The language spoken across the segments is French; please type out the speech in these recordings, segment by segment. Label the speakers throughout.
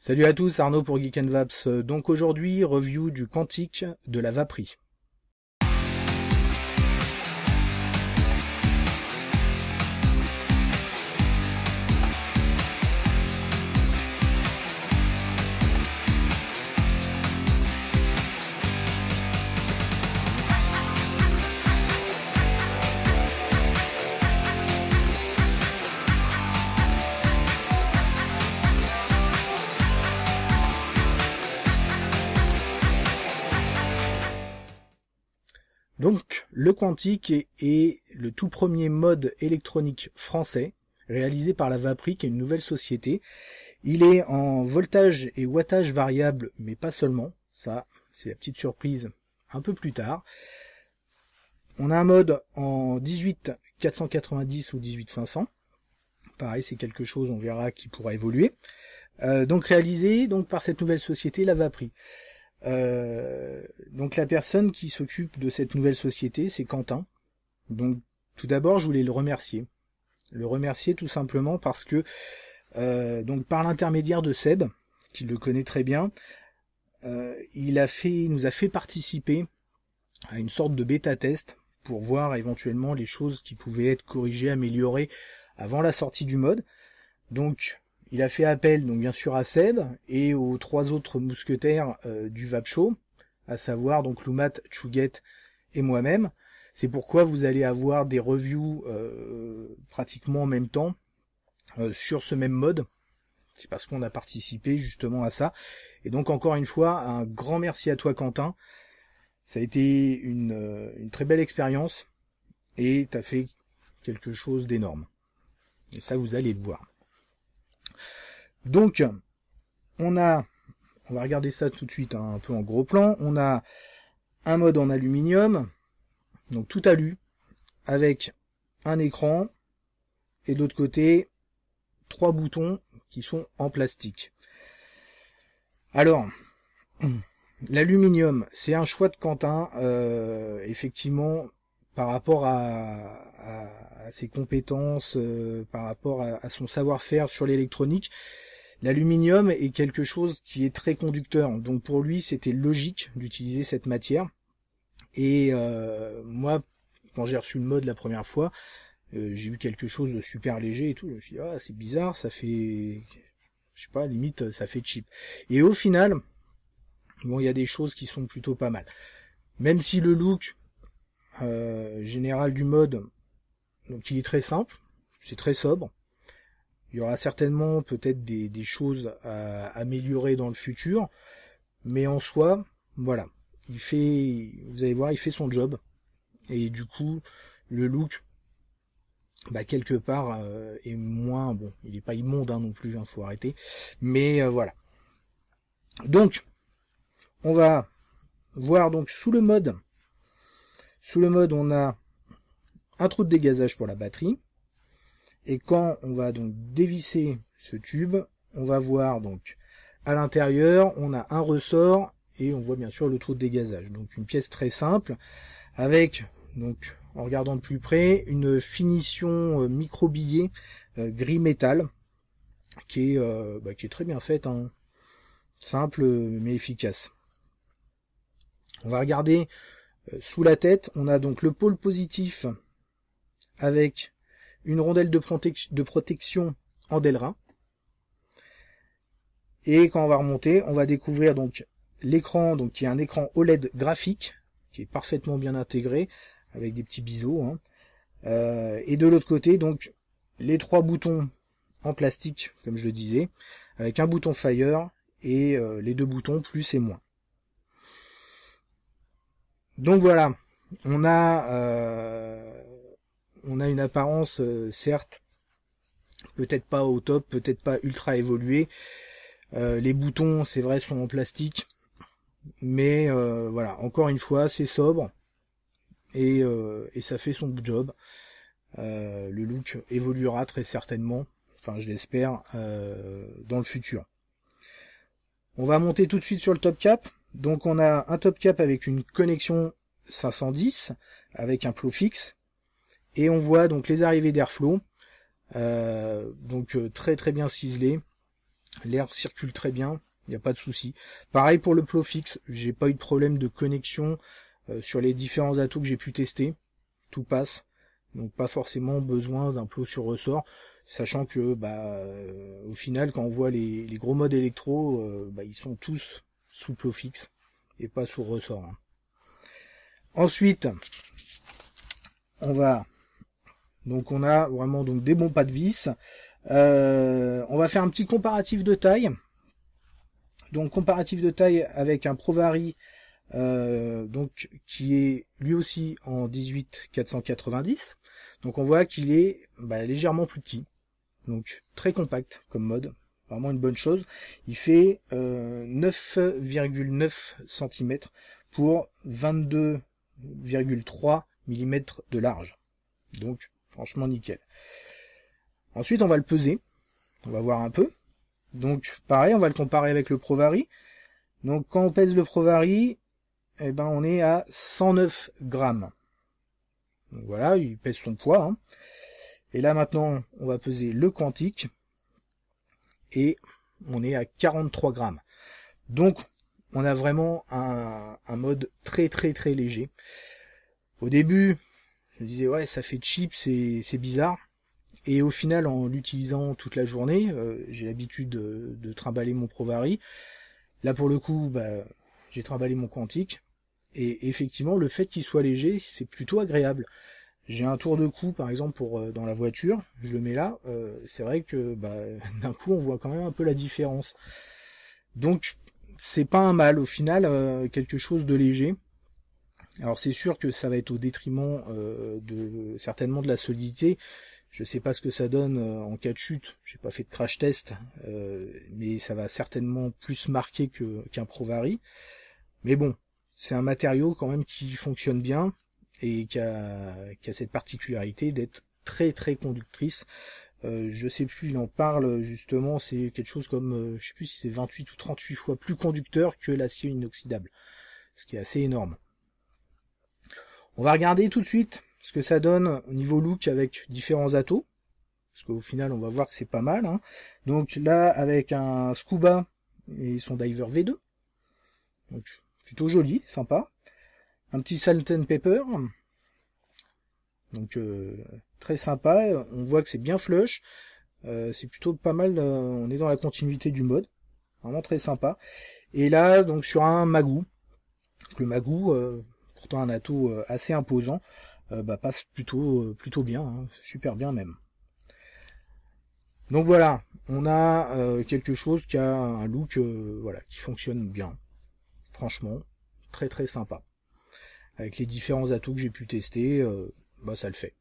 Speaker 1: Salut à tous, Arnaud pour Geek and Vaps. Euh, donc aujourd'hui, review du Quantique de la Vapri. Le Quantique est, le tout premier mode électronique français réalisé par la Vapri, qui est une nouvelle société. Il est en voltage et wattage variable, mais pas seulement. Ça, c'est la petite surprise un peu plus tard. On a un mode en 18490 ou 18500. Pareil, c'est quelque chose, on verra, qui pourra évoluer. Euh, donc réalisé donc par cette nouvelle société, la Vapri. Euh, donc la personne qui s'occupe de cette nouvelle société, c'est Quentin. Donc tout d'abord, je voulais le remercier. Le remercier tout simplement parce que euh, donc par l'intermédiaire de Seb, qui le connaît très bien, euh, il a fait, il nous a fait participer à une sorte de bêta test pour voir éventuellement les choses qui pouvaient être corrigées, améliorées avant la sortie du mode. Donc il a fait appel, donc bien sûr, à Seb et aux trois autres mousquetaires euh, du Vapcho, à savoir donc Lumat, Chouguet et moi-même. C'est pourquoi vous allez avoir des reviews euh, pratiquement en même temps euh, sur ce même mode. C'est parce qu'on a participé justement à ça. Et donc encore une fois, un grand merci à toi Quentin. Ça a été une, une très belle expérience et as fait quelque chose d'énorme. Et ça vous allez le voir. Donc, on a, on va regarder ça tout de suite hein, un peu en gros plan, on a un mode en aluminium, donc tout alu, avec un écran, et de l'autre côté, trois boutons qui sont en plastique. Alors, l'aluminium, c'est un choix de Quentin, euh, effectivement, par rapport à, ses compétences, euh, par rapport à son savoir-faire sur l'électronique. L'aluminium est quelque chose qui est très conducteur, donc pour lui c'était logique d'utiliser cette matière. Et euh, moi, quand j'ai reçu le mode la première fois, euh, j'ai vu quelque chose de super léger et tout. Je me suis dit, ah, c'est bizarre, ça fait, je sais pas, limite, ça fait cheap. Et au final, bon, il y a des choses qui sont plutôt pas mal. Même si le look euh, général du mode, donc il est très simple, c'est très sobre, il y aura certainement peut-être des, choses à améliorer dans le futur, mais en soi, voilà, il fait, vous allez voir, il fait son job, et du coup, le look, bah quelque part, euh, est moins bon. Il n'est pas immonde hein, non plus, il hein, faut arrêter, mais euh, voilà. Donc, on va voir donc sous le mode. Sous le mode, on a un trou de dégazage pour la batterie, et quand on va donc dévisser ce tube, on va voir donc à l'intérieur, on a un ressort et on voit bien sûr le trou de dégazage. Donc une pièce très simple avec donc en regardant de plus près une finition euh, micro euh, gris métal qui est, euh, bah, qui est très bien faite, en hein. simple mais efficace. On va regarder sous la tête, on a donc le pôle positif avec une rondelle de, de protection en Delrin. Et quand on va remonter, on va découvrir donc l'écran, donc qui est un écran OLED graphique, qui est parfaitement bien intégré, avec des petits biseaux. Hein. Euh, et de l'autre côté, donc les trois boutons en plastique, comme je le disais, avec un bouton Fire et euh, les deux boutons plus et moins. Donc voilà, on a euh, on a une apparence, euh, certes, peut-être pas au top, peut-être pas ultra évoluée. Euh, les boutons, c'est vrai, sont en plastique. Mais euh, voilà, encore une fois, c'est sobre. Et, ça fait son job. le look évoluera très certainement, enfin je l'espère, dans le futur. On va monter tout de suite sur le top cap. Donc on a un top cap avec une connexion 510, avec un plot fixe, et on voit donc les arrivées d'airflow, euh, donc euh, très très bien ciselé. L'air circule très bien, il n'y a pas de souci. Pareil pour le plot fixe, j'ai pas eu de problème de connexion euh, sur les différents atouts que j'ai pu tester. Tout passe, donc pas forcément besoin d'un plot sur ressort, sachant que bah euh, au final quand on voit les, les gros modes électro, bah, ils sont tous sous plot fixe et pas sous ressort. Hein. Ensuite, on va donc on a vraiment donc des bons pas de vis. Euh, on va faire un petit comparatif de taille. Donc comparatif de taille avec un Provari euh, donc qui est lui aussi en 18490. Donc on voit qu'il est bah, légèrement plus petit. Donc très compact comme mode, vraiment une bonne chose. Il fait 9,9 euh, cm pour 22,3 mm de large. Donc Franchement nickel. Ensuite, on va le peser. On va voir un peu. Donc pareil, on va le comparer avec le Provari. Donc quand on pèse le Provari, eh ben on est à 109 grammes. Donc voilà, il pèse son poids. Hein. Et là maintenant, on va peser le quantique. Et on est à 43 grammes. Donc on a vraiment un mode très très très léger. Au début, je disais ouais ça fait cheap, c'est c'est bizarre. Et au final, en l'utilisant toute la journée, euh, j'ai l'habitude de, de, trimballer mon Provari. Là, pour le coup, bah, j'ai trimballé mon Quantique. Et effectivement, le fait qu'il soit léger, c'est plutôt agréable. J'ai un tour de cou, par exemple, pour euh, dans la voiture. Je le mets là. Euh, c'est vrai que bah, d'un coup, on voit quand même un peu la différence. Donc, c'est pas un mal. Au final, quelque chose de léger. Alors c'est sûr que ça va être au détriment euh, de certainement de la solidité. Je ne sais pas ce que ça donne euh, en cas de chute, j'ai pas fait de crash test, euh, mais ça va certainement plus marquer qu'un Provari. Mais bon, c'est un matériau quand même qui fonctionne bien et qui a, cette particularité d'être très très conductrice. Euh, je sais plus, il en parle justement, c'est quelque chose comme, je sais plus si c'est 28 ou 38 fois plus conducteur que l'acier inoxydable, ce qui est assez énorme. On va regarder tout de suite ce que ça donne au niveau look avec différents atouts Parce qu'au final, on va voir que c'est pas mal. Hein. Donc là, avec un scuba et son diver V2. Donc, plutôt joli, sympa. Un petit salt and pepper. Donc euh, très sympa, on voit que c'est bien flush, euh, c'est plutôt pas mal, euh, on est dans la continuité du mode, vraiment très sympa. Et là donc sur un magou le euh, pourtant un atout euh, assez imposant, euh, bah, passe plutôt, euh, plutôt bien, hein. super bien même. Donc voilà, on a quelque chose qui a un look voilà, qui fonctionne bien. Franchement, très très sympa. Avec les différents atouts que j'ai pu tester, bah ça le fait.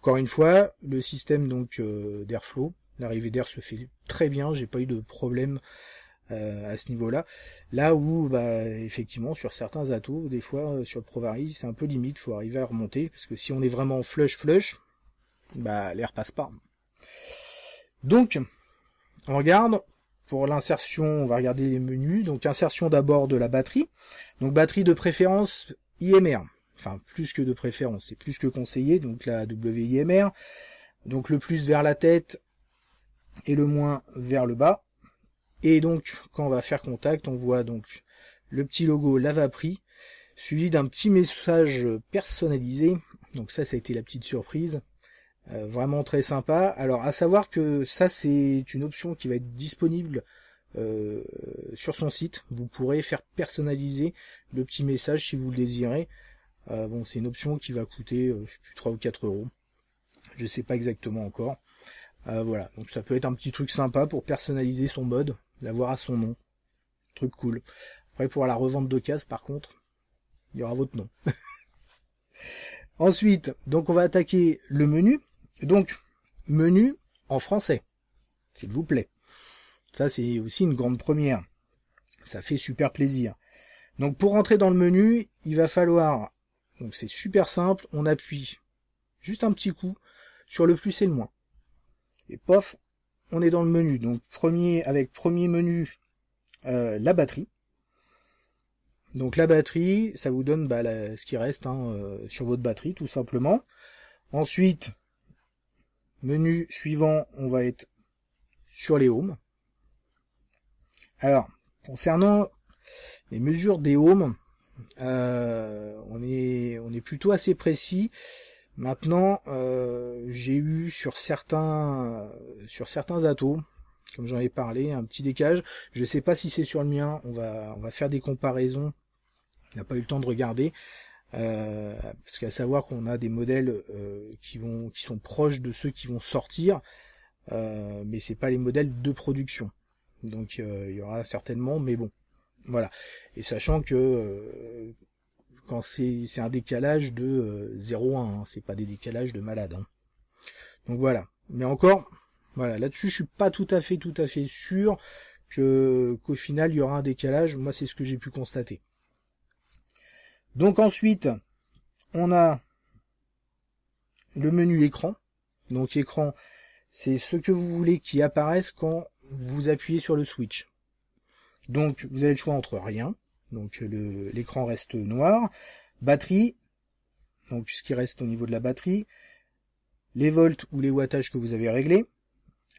Speaker 1: Encore une fois, le système donc d'airflow, l'arrivée d'air se fait très bien, j'ai pas eu de problème euh, à ce niveau-là. Là où, bah, effectivement, sur certains atouts, des fois, euh, sur le Provari, c'est un peu limite, faut arriver à remonter, parce que si on est vraiment flush-flush, bah, l'air passe pas. Donc, on regarde, pour l'insertion, on va regarder les menus, donc insertion d'abord de la batterie, donc batterie de préférence IMR, enfin, plus que de préférence, c'est plus que conseillé, donc la WIMR, donc le plus vers la tête, et le moins vers le bas, et donc, quand on va faire contact, on voit donc le petit logo Lavaprix, suivi d'un petit message personnalisé. Donc ça, ça a été la petite surprise. Euh, vraiment très sympa. Alors, à savoir que ça, c'est une option qui va être disponible euh, sur son site. Vous pourrez faire personnaliser le petit message si vous le désirez. Euh, bon, c'est une option qui va coûter, je plus, 3 ou 4 euros. Je sais pas exactement encore. voilà, donc ça peut être un petit truc sympa pour personnaliser son mode d'avoir à son nom. Truc cool. Après, pour la revente d'occasion, par contre, il y aura votre nom. Ensuite, donc on va attaquer le menu. Donc, menu en français, s'il vous plaît. Ça, c'est aussi une grande première. Ça fait super plaisir. Donc, pour rentrer dans le menu, il va falloir... Donc, c'est super simple. On appuie juste un petit coup sur le plus et le moins. Et pof, on est dans le menu. Donc premier avec premier menu euh, la batterie. Donc la batterie, ça vous donne bah, ce qui reste hein, euh, sur votre batterie tout simplement. Ensuite, menu suivant, on va être sur les ohms. Alors, concernant les mesures des ohms, euh, on, est, on est plutôt assez précis. Maintenant, euh, j'ai eu sur certains euh, sur certains atouts, comme j'en ai parlé, un petit décage. Je ne sais pas si c'est sur le mien. On va on va faire des comparaisons. On n'a pas eu le temps de regarder. Euh, parce qu'à savoir qu'on a des modèles qui vont qui sont proches de ceux qui vont sortir, mais c'est pas les modèles de production. Donc il y aura certainement, mais bon, voilà. Et sachant que quand c'est un décalage de 0,1, euh, ce hein. c'est pas des décalages de malade. Hein. Donc voilà. Mais encore, voilà, là-dessus je suis pas tout à fait tout à fait sûr qu'au final il y aura un décalage. Moi c'est ce que j'ai pu constater. Donc ensuite, on a le menu écran. Donc écran, c'est ce que vous voulez qui apparaisse quand vous appuyez sur le switch. Donc vous avez le choix entre rien, donc euh, l'écran reste noir. Batterie, donc ce qui reste au niveau de la batterie, les volts ou les wattages que vous avez réglés,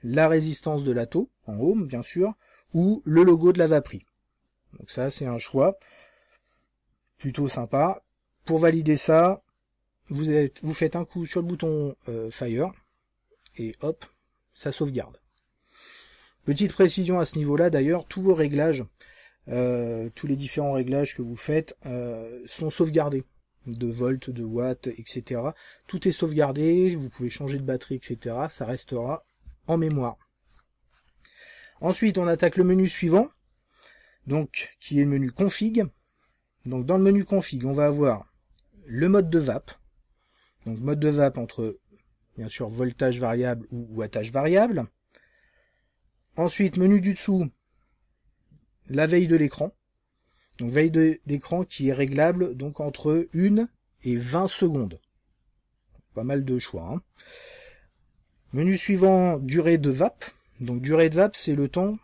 Speaker 1: la résistance de l'ATO, en ohm bien sûr, ou le logo de la Donc ça c'est un choix plutôt sympa. Pour valider ça, vous, vous faites un coup sur le bouton euh, Fire, et hop, ça sauvegarde. Petite précision à ce niveau-là d'ailleurs, tous vos réglages euh, tous les différents réglages que vous faites euh, sont sauvegardés de volts, de watts, etc. Tout est sauvegardé, vous pouvez changer de batterie, etc. Ça restera en mémoire. Ensuite, on attaque le menu suivant, donc qui est le menu config. Donc dans le menu config, on va avoir le mode de vape. Donc mode de vape entre bien sûr voltage variable ou wattage variable. Ensuite, menu du dessous, la veille de l'écran. Donc veille d'écran qui est réglable donc entre 1 et 20 secondes. Pas mal de choix. Hein. Menu suivant, durée de vape. Donc durée de vape, c'est le temps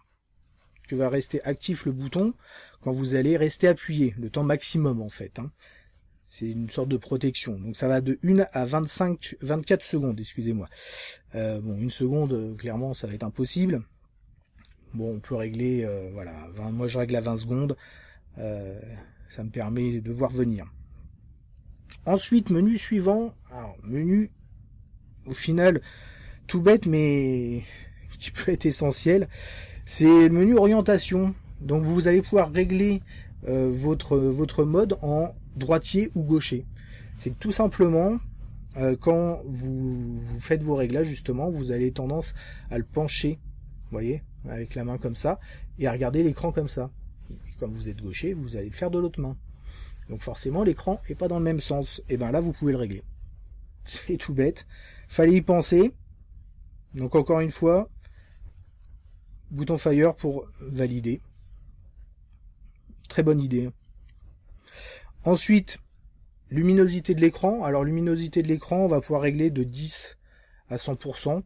Speaker 1: que va rester actif le bouton quand vous allez rester appuyé, le temps maximum en fait. Hein. C'est une sorte de protection. Donc ça va de 1 à 25, 24 secondes, excusez-moi. Euh, bon, une seconde, euh, clairement, ça va être impossible. Bon, on peut régler, euh, voilà, moi je règle à 20 secondes, euh, ça me permet de voir venir. Ensuite, menu suivant, alors menu, au final, tout bête, mais qui peut être essentiel, c'est le menu orientation. Donc vous allez pouvoir régler euh, votre, votre mode en droitier ou gaucher. C'est tout simplement, quand vous, vous, faites vos réglages justement, vous avez tendance à le pencher, voyez avec la main comme ça, et à regarder l'écran comme ça. comme vous êtes gaucher, vous allez le faire de l'autre main. Donc forcément, l'écran est pas dans le même sens. Et eh bien là, vous pouvez le régler. C'est tout bête. Fallait y penser. Donc encore une fois, bouton Fire pour valider. Très bonne idée. Ensuite, luminosité de l'écran. Alors luminosité de l'écran, on va pouvoir régler de 10 à 100%.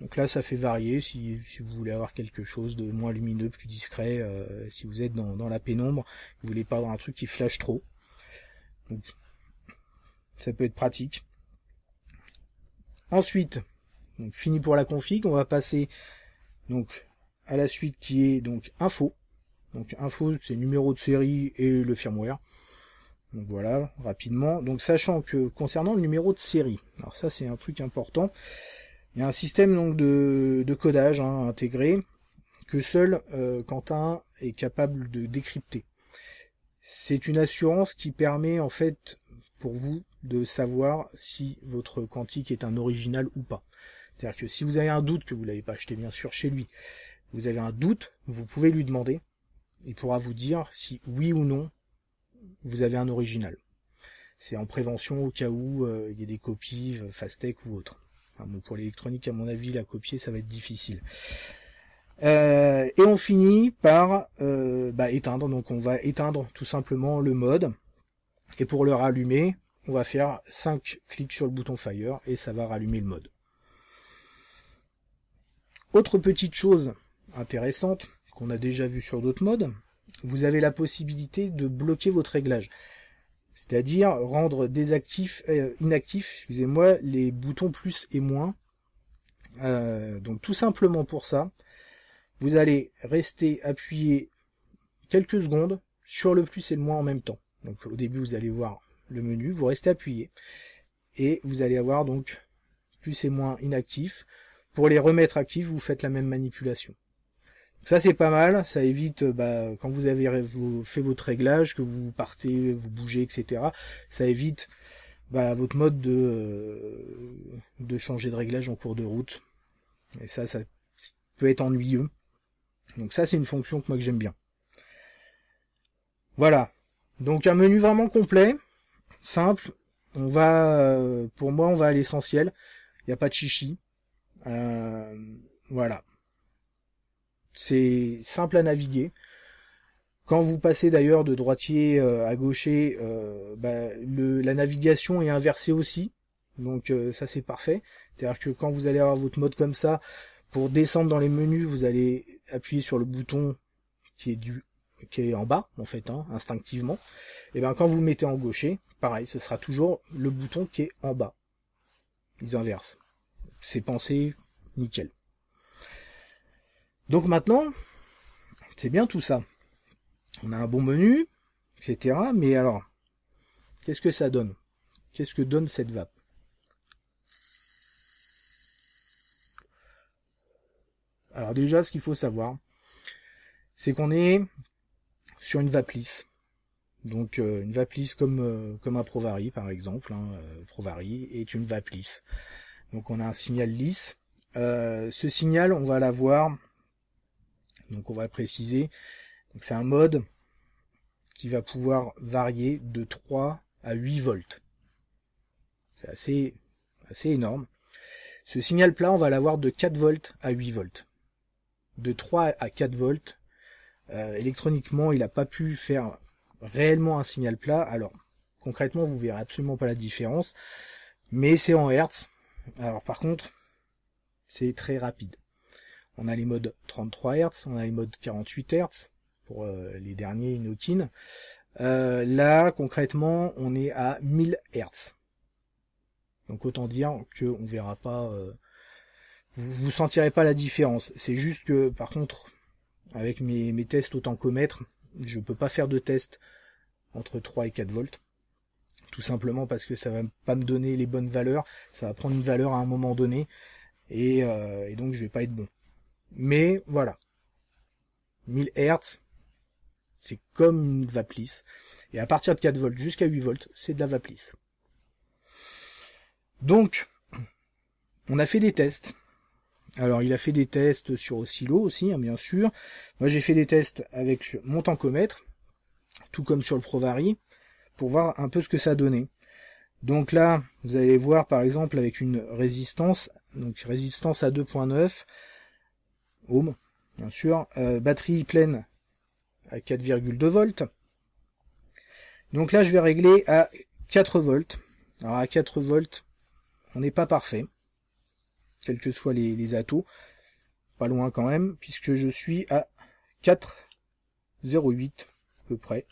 Speaker 1: Donc là, ça fait varier si, vous voulez avoir quelque chose de moins lumineux, plus discret, euh, si vous êtes dans, la pénombre, vous voulez pas avoir un truc qui flash trop. Donc, ça peut être pratique. Ensuite, donc fini pour la config, on va passer donc à la suite qui est donc info. Donc info, c'est numéro de série et le firmware. Donc voilà, rapidement. Donc sachant que concernant le numéro de série, alors ça c'est un truc important. Il y a un système donc de, codage hein, intégré que seul euh, Quentin est capable de décrypter. C'est une assurance qui permet en fait pour vous de savoir si votre quantique est un original ou pas. C'est-à-dire que si vous avez un doute que vous l'avez pas acheté bien sûr chez lui, vous avez un doute, vous pouvez lui demander. Il pourra vous dire si oui ou non vous avez un original. C'est en prévention au cas où euh, il y a des copies, euh, Fastec ou autre pour l'électronique, à mon avis, la copier, ça va être difficile. Euh, et on finit par euh, bah, éteindre. Donc on va éteindre tout simplement le mode. Et pour le rallumer, on va faire 5 clics sur le bouton Fire et ça va rallumer le mode. Autre petite chose intéressante qu'on a déjà vue sur d'autres modes, vous avez la possibilité de bloquer votre réglage c'est-à-dire rendre désactifs, euh, inactifs, excusez-moi, les boutons plus et moins. Euh, donc tout simplement pour ça, vous allez rester appuyé quelques secondes sur le plus et le moins en même temps. Donc au début vous allez voir le menu, vous restez appuyé et vous allez avoir donc plus et moins inactifs. Pour les remettre actifs, vous faites la même manipulation ça c'est pas mal, ça évite euh, bah, quand vous avez fait votre réglage, que vous partez, vous bougez, etc. Ça évite bah, votre mode de, euh, de changer de réglage en cours de route. Et ça, ça peut être ennuyeux. Donc ça c'est une fonction que moi que j'aime bien. Voilà. Donc un menu vraiment complet, simple. On va, euh, pour moi, on va à l'essentiel. Il n'y a pas de chichi. Euh, voilà. C'est simple à naviguer. Quand vous passez d'ailleurs de droitier euh, à gaucher, euh, bah, la navigation est inversée aussi. Donc euh, ça c'est parfait. C'est-à-dire que quand vous allez avoir votre mode comme ça, pour descendre dans les menus, vous allez appuyer sur le bouton qui est du qui est en bas en fait, hein, instinctivement. Et bien quand vous le mettez en gaucher, pareil, ce sera toujours le bouton qui est en bas. Ils inversent. C'est pensé nickel. Donc maintenant, c'est bien tout ça. On a un bon menu, etc. Mais alors, qu'est-ce que ça donne Qu'est-ce que donne cette vape Alors déjà, ce qu'il faut savoir, c'est qu'on est sur une vape lisse. Donc euh, une vape lisse comme, euh, comme un Provari par exemple. Hein, euh, Provari est une vape lisse. Donc on a un signal lisse. ce signal, on va l'avoir donc on va préciser. c'est un mode qui va pouvoir varier de 3 à 8 volts. C'est assez, assez énorme. Ce signal plat, on va l'avoir de 4 volts à 8 volts. De 3 à 4 volts. Euh, électroniquement, il n'a pas pu faire réellement un signal plat. Alors, concrètement, vous verrez absolument pas la différence. Mais c'est en Hertz. Alors par contre, c'est très rapide. On a les modes 33 Hz, on a les modes 48 Hz pour euh, les derniers Inokin. Euh, là, concrètement, on est à 1000 Hz. Donc autant dire que on verra pas, euh, vous, vous sentirez pas la différence. C'est juste que, par contre, avec mes, mes tests autant commettre, je peux pas faire de test entre 3 et 4 volts tout simplement parce que ça va pas me donner les bonnes valeurs, ça va prendre une valeur à un moment donné, et, et donc je vais pas être bon. Mais voilà. 1000 Hz, c'est comme une vaplisse, Et à partir de 4 volts jusqu'à 8 volts, c'est de la vaplisse. Donc, on a fait des tests. Alors, il a fait des tests sur Oscillo aussi, hein, bien sûr. Moi, j'ai fait des tests avec mon tancomètre, tout comme sur le Provari, pour voir un peu ce que ça donnait. Donc là, vous allez voir, par exemple, avec une résistance, donc résistance à 2.9, ohm, bien sûr, euh, batterie pleine à 4,2 volts. Donc là, je vais régler à 4 volts. Alors à 4 volts, on n'est pas parfait, quels que soient les, atouts. Pas loin quand même, puisque je suis à 4,08 à peu près.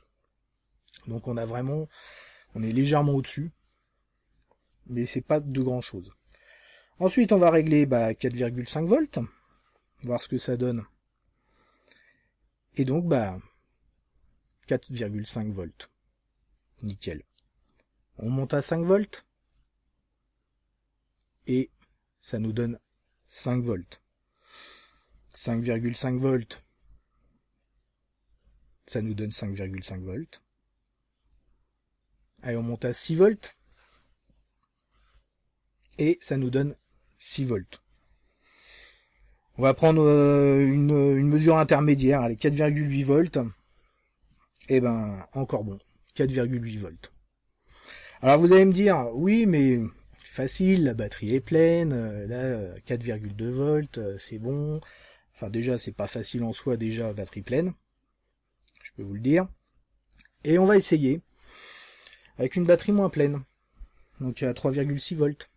Speaker 1: Donc on a vraiment, on est légèrement au-dessus, mais c'est pas de grand chose. Ensuite, on va régler bah, 4,5 volts voir ce que ça donne. Et donc, bah, 4,5 volts. Nickel. On monte à 5 volts. Et ça nous donne 5 volts. 5,5 volts. Ça nous donne 5,5 volts. Allez, on monte à 6 volts. Et ça nous donne 6 volts. On va prendre euh, une, une, mesure intermédiaire, allez, 4,8 volts. Et eh ben, encore bon, 4,8 volts. Alors vous allez me dire, oui, mais c'est facile, la batterie est pleine, euh, là, 4,2 volts, euh, c'est bon. Enfin, déjà, c'est pas facile en soi, déjà, batterie pleine. Je peux vous le dire. Et on va essayer avec une batterie moins pleine. Donc à 3,6 volts.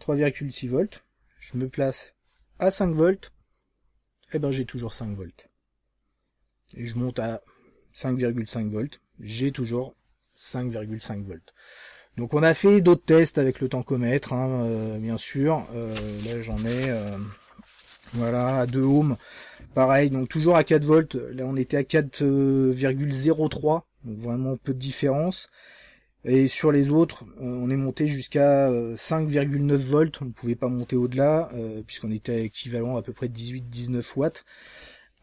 Speaker 1: 3,6 volts. Je me place à 5 volts, eh ben j'ai toujours 5 volts. Et je monte à 5,5 volts, j'ai toujours 5,5 volts. Donc on a fait d'autres tests avec le tancomètre, hein, euh, bien sûr. Euh, là j'en ai euh, voilà à 2 ohms. Pareil, donc toujours à 4 volts. Là on était à 4,03, euh, donc vraiment peu de différence. Et sur les autres, euh, on est monté jusqu'à 5,9 euh, volts, on ne pouvait pas monter au-delà, euh, puisqu'on était à équivalent à peu près 18-19 watts.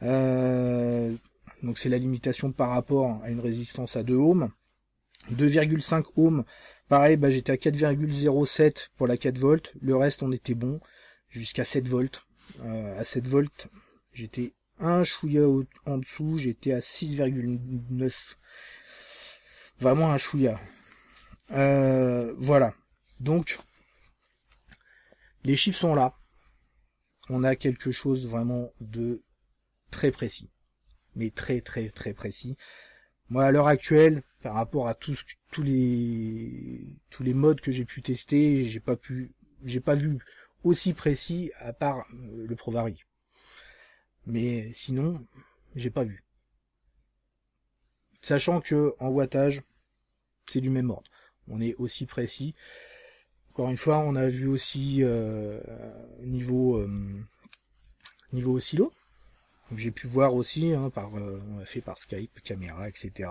Speaker 1: donc c'est la limitation par rapport à une résistance à 2 ohms. 2,5 ohms, pareil, bah, j'étais à 4,07 pour la 4 volts, le reste on était bon, jusqu'à 7 volts. Euh, à 7 volts, j'étais un chouïa en dessous, j'étais à 6,9. Vraiment un chouïa. Euh, voilà. Donc, les chiffres sont là. On a quelque chose vraiment de très précis. Mais très très très précis. Moi, à l'heure actuelle, par rapport à tous, tous les tous les modes que j'ai pu tester, j'ai pas pu, j'ai pas vu aussi précis à part euh, le Provari. Mais sinon, j'ai pas vu. Sachant que en wattage, c'est du même ordre on est aussi précis. Encore une fois, on a vu aussi euh, niveau euh, niveau J'ai pu voir aussi, hein, par, euh, on l'a fait par Skype, caméra, etc.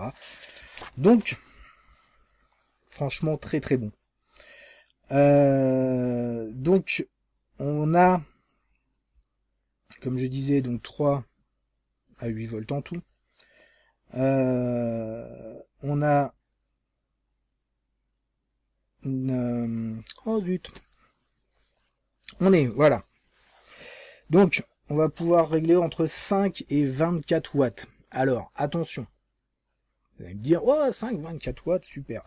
Speaker 1: Donc, franchement, très très bon. Euh, donc, on a, comme je disais, donc 3 à 8 volts en tout. on a euh, oh zut On est, voilà. Donc, on va pouvoir régler entre 5 et 24 watts. Alors, attention. Vous allez me dire, oh, 5, 24 watts, super.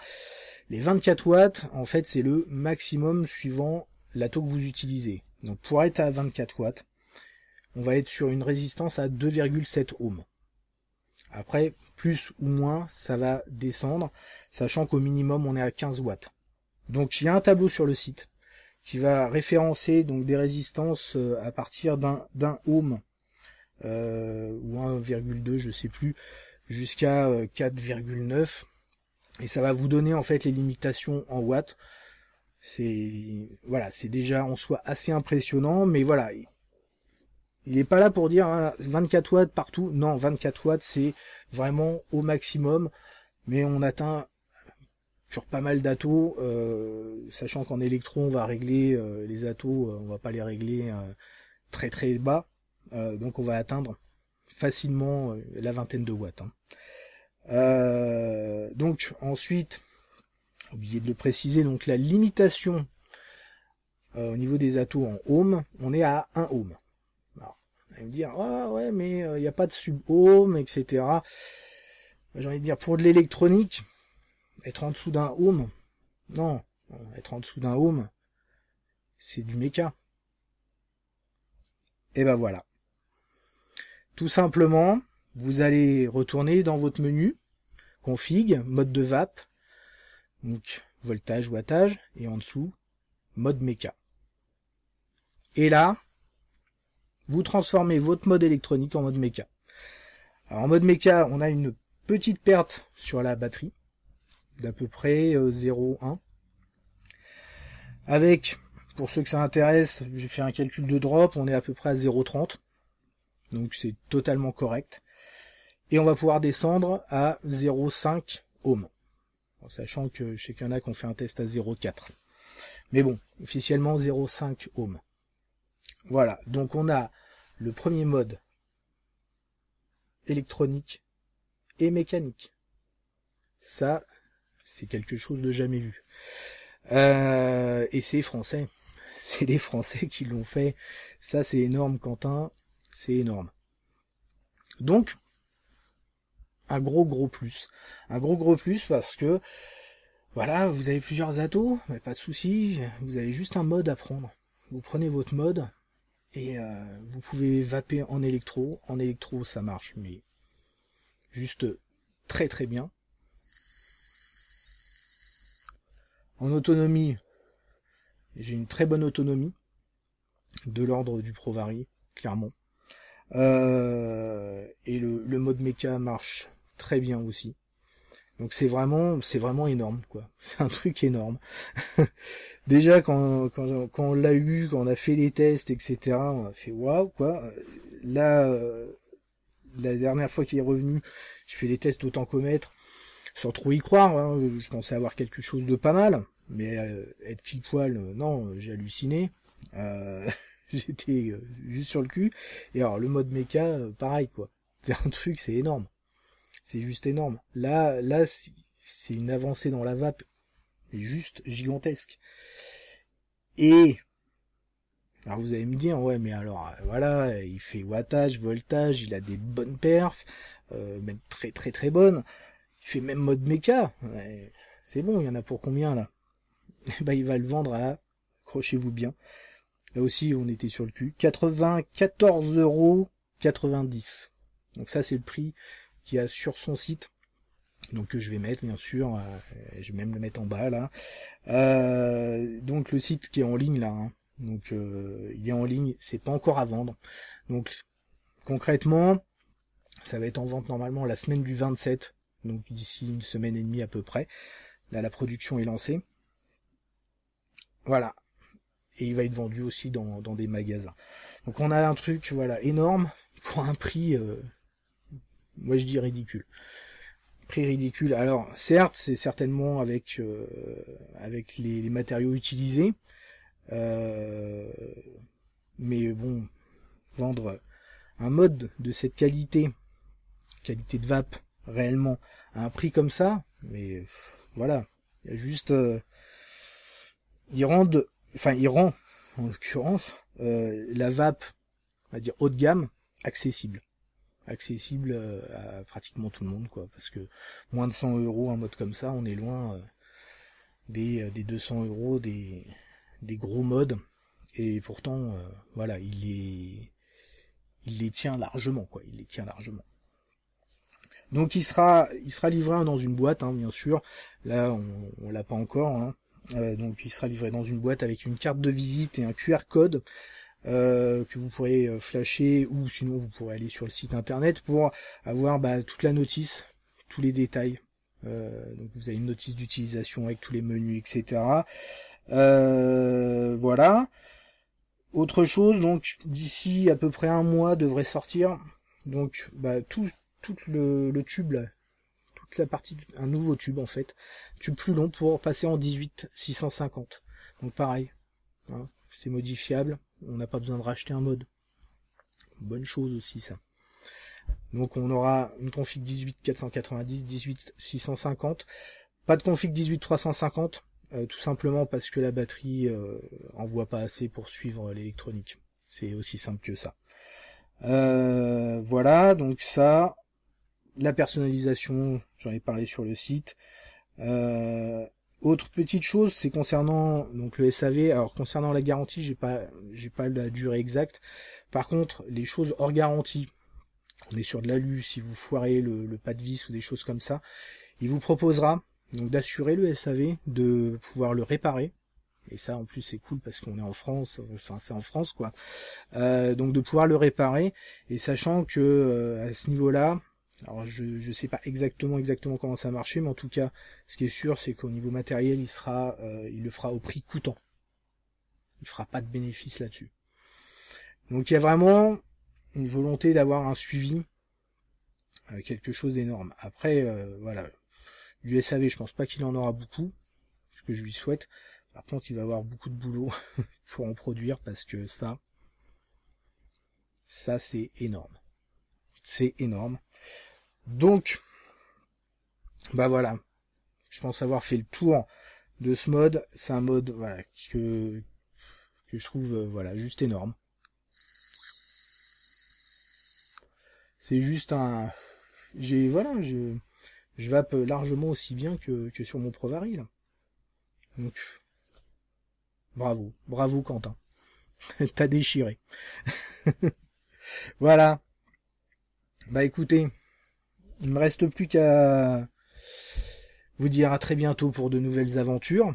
Speaker 1: Les 24 watts, en fait, c'est le maximum suivant la taux que vous utilisez. Donc, pour être à 24 watts, on va être sur une résistance à 2,7 ohms. Après, plus ou moins, ça va descendre, sachant qu'au minimum, on est à 15 watts. Donc il y a un tableau sur le site qui va référencer donc des résistances euh, à partir d'un d'un ohm euh, ou 1,2 je sais plus jusqu'à 4,9 euh, et ça va vous donner en fait les limitations en watts. C'est voilà, c'est déjà en soi assez impressionnant, mais voilà, il n'est pas là pour dire 24 hein, watts partout. Non, 24 watts, c'est vraiment au maximum. Mais on atteint sur pas mal d'atouts, euh, sachant qu'en électron on va régler euh, les atouts, euh, on va pas les régler très très bas, donc on va atteindre facilement la vingtaine de watts. Hein. donc ensuite, oublié de le préciser, donc la limitation au niveau des atouts en ohm, on est à 1 ohm. Alors, vous allez me dire, ah ouais, mais il n'y a pas de sub-ohm, etc. J'ai envie de dire, pour de l'électronique, être en dessous d'un Ohm, non, être en dessous d'un Ohm, c'est du méca. Et eh ben voilà. Tout simplement, vous allez retourner dans votre menu, config, mode de VAP, donc voltage, wattage, et en dessous, mode méca. Et là, vous transformez votre mode électronique en mode méca. Alors en mode méca, on a une petite perte sur la batterie, d'à peu près 0,1. Euh, Avec, pour ceux que ça intéresse, j'ai fait un calcul de drop, on est à peu près à 0,30. Donc c'est totalement correct. Et on va pouvoir descendre à 0,5 ohm. En sachant que je sais qu'il y en a qui ont fait un test à 0,4. Mais bon, officiellement 0,5 ohm. Voilà, donc on a le premier mode électronique et mécanique. Ça, c'est quelque chose de jamais vu. Euh, et c'est français. C'est les Français qui l'ont fait. Ça, c'est énorme, Quentin. C'est énorme. Donc, un gros gros plus. Un gros gros plus parce que voilà, vous avez plusieurs atos, mais pas de souci, vous avez juste un mode à prendre. Vous prenez votre mode et euh, vous pouvez vaper en électro. En électro ça marche, mais juste très très bien. En autonomie, j'ai une très bonne autonomie de l'ordre du Provari, clairement. Euh, et le, mode mecha marche très bien aussi. Donc c'est vraiment, c'est vraiment énorme, quoi. C'est un truc énorme. Déjà quand, quand, on l'a eu, quand on a fait les tests, etc., on a fait waouh, quoi. Là, euh, la dernière fois qu'il est revenu, je fais les tests autant qu'au sans trop y croire. Hein, je pensais avoir quelque chose de pas mal, mais euh, être pile poil, euh, non, j'ai halluciné. Euh, j'étais juste sur le cul. Et alors le mode méca, pareil quoi. C'est un truc, c'est énorme. C'est juste énorme. Là, là, c'est une avancée dans la vape juste gigantesque. Et alors vous allez me dire ouais mais alors voilà il fait wattage voltage il a des bonnes perfs même très très très bonnes il fait même mode méca. c'est bon, il y en a pour combien là bah, il va le vendre à, accrochez-vous bien, là aussi on était sur le cul, 94 euros Donc ça c'est le prix qu'il y a sur son site. Donc que euh, je vais mettre bien sûr, euh, je vais même le mettre en bas là. Euh, donc le site qui est en ligne là, hein. donc il est en ligne, c'est pas encore à vendre. Donc concrètement, ça va être en vente normalement la semaine du 27 donc d'ici une semaine et demie à peu près. Là, la production est lancée. Voilà. Et il va être vendu aussi dans, des magasins. Donc on a un truc, voilà, énorme pour un prix, euh, moi je dis ridicule. Prix ridicule. Alors certes, c'est certainement avec euh, avec les, matériaux utilisés, euh, mais bon, vendre un mode de cette qualité, qualité de vape, réellement à un prix comme ça. Mais voilà, il y a juste, euh, il rend, enfin il rend en l'occurrence euh, la vape, on va dire haut de gamme, accessible, accessible euh, à pratiquement tout le monde quoi, parce que moins de 100 euros un mode comme ça, on est loin des des 200 euros des des gros modes et pourtant voilà il les il les tient largement quoi il les tient largement donc il sera, il sera livré dans une boîte, hein, bien sûr. Là, on, on l'a pas encore. Hein. Euh, donc il sera livré dans une boîte avec une carte de visite et un QR code euh, que vous pourrez euh, flasher ou sinon vous pourrez aller sur le site internet pour avoir bah, toute la notice, tous les détails. donc vous avez une notice d'utilisation avec tous les menus, etc. voilà. Autre chose, donc d'ici à peu près un mois devrait sortir. Donc bah, tout, le, tube là, toute la partie, un nouveau tube en fait, tube plus long pour passer en 18 650. Donc pareil, hein, c'est modifiable, on n'a pas besoin de racheter un mode. Bonne chose aussi ça. Donc on aura une config 18 490, 18 650, pas de config 18 350, euh, tout simplement parce que la batterie euh, en envoie pas assez pour suivre l'électronique. C'est aussi simple que ça. Euh, voilà, donc ça, la personnalisation, j'en ai parlé sur le site. Euh, autre petite chose, c'est concernant donc le SAV. Alors concernant la garantie, j'ai pas j'ai pas la durée exacte. Par contre, les choses hors garantie, on est sur de l'alu. Si vous foirez le, pas de vis ou des choses comme ça, il vous proposera donc d'assurer le SAV, de pouvoir le réparer. Et ça, en plus, c'est cool parce qu'on est en France. Enfin, c'est en France, quoi. Euh, donc de pouvoir le réparer. Et sachant que euh, à ce niveau-là, alors je ne sais pas exactement exactement comment ça marchait, mais en tout cas, ce qui est sûr, c'est qu'au niveau matériel, il euh, le fera au prix coûtant. Il ne fera pas de bénéfice là-dessus. Donc il y a vraiment une volonté d'avoir un suivi, euh, quelque chose d'énorme. Après, euh, voilà, du SAV, je pense pas qu'il en aura beaucoup, ce que je lui souhaite. Par contre, il va avoir beaucoup de boulot pour en produire parce que ça, ça c'est énorme. C'est énorme. Donc, bah voilà. Je pense avoir fait le tour de ce mode. C'est un mode, voilà, que, que je trouve, euh, voilà, juste énorme. C'est juste un, j'ai, voilà, je, je vape largement aussi bien que, que sur mon Provari, là. Donc, bravo, bravo Quentin. T'as déchiré. voilà. Bah écoutez, il me reste plus qu'à vous dire à très bientôt pour de nouvelles aventures.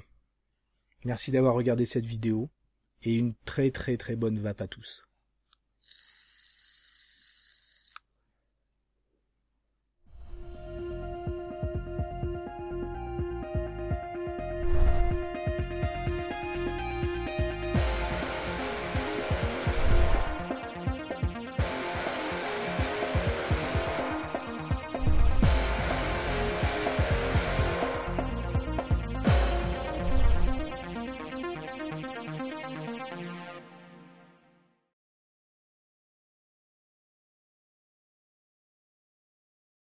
Speaker 1: Merci d'avoir regardé cette vidéo et une très très très bonne vape à tous.